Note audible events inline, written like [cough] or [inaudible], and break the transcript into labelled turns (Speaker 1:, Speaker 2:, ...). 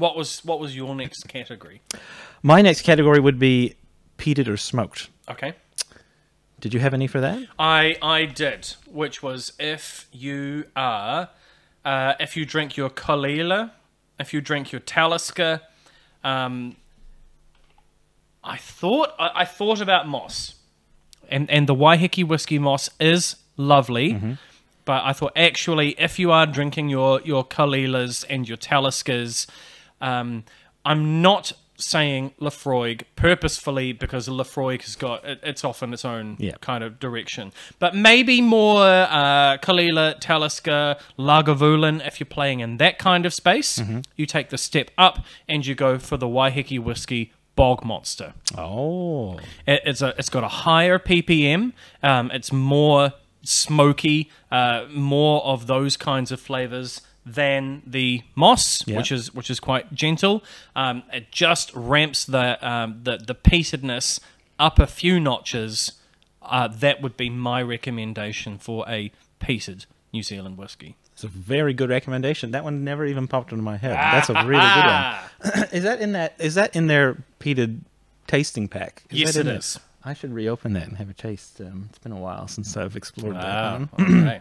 Speaker 1: What was what was your next category?
Speaker 2: My next category would be peated or smoked. Okay. Did you have any for that?
Speaker 1: I I did, which was if you are, uh, if you drink your Kalila, if you drink your Talisker, um, I thought I, I, thought about moss, and and the Waiheke whiskey moss is lovely, mm -hmm. but I thought actually if you are drinking your your Kalilas and your Taliskers, um, I'm not saying Lefroy purposefully because Lefroy has got it, it's off in its own yeah. kind of direction. But maybe more uh, Kalila, Talisker, Lagavulin, if you're playing in that kind of space, mm-hmm. you take the step up and you go for the Waiheke whiskey Bog Monster. Oh, it, it's a it's got a higher ppm. Um, it's more smoky, uh, more of those kinds of flavors than the moss, which is which is quite gentle. Um, it just ramps the um, the the peatedness up a few notches. Uh, that would be my recommendation for a peated New Zealand whiskey. It's a
Speaker 2: very good recommendation. That one never even popped into my head. [laughs] That's a really good one. [clears throat] is that in that? Is that in their peated tasting pack? Is yes, it is. It? I should reopen that and have a taste. Um, it's been a while since I've explored that. Ah, one. All right. [clears throat]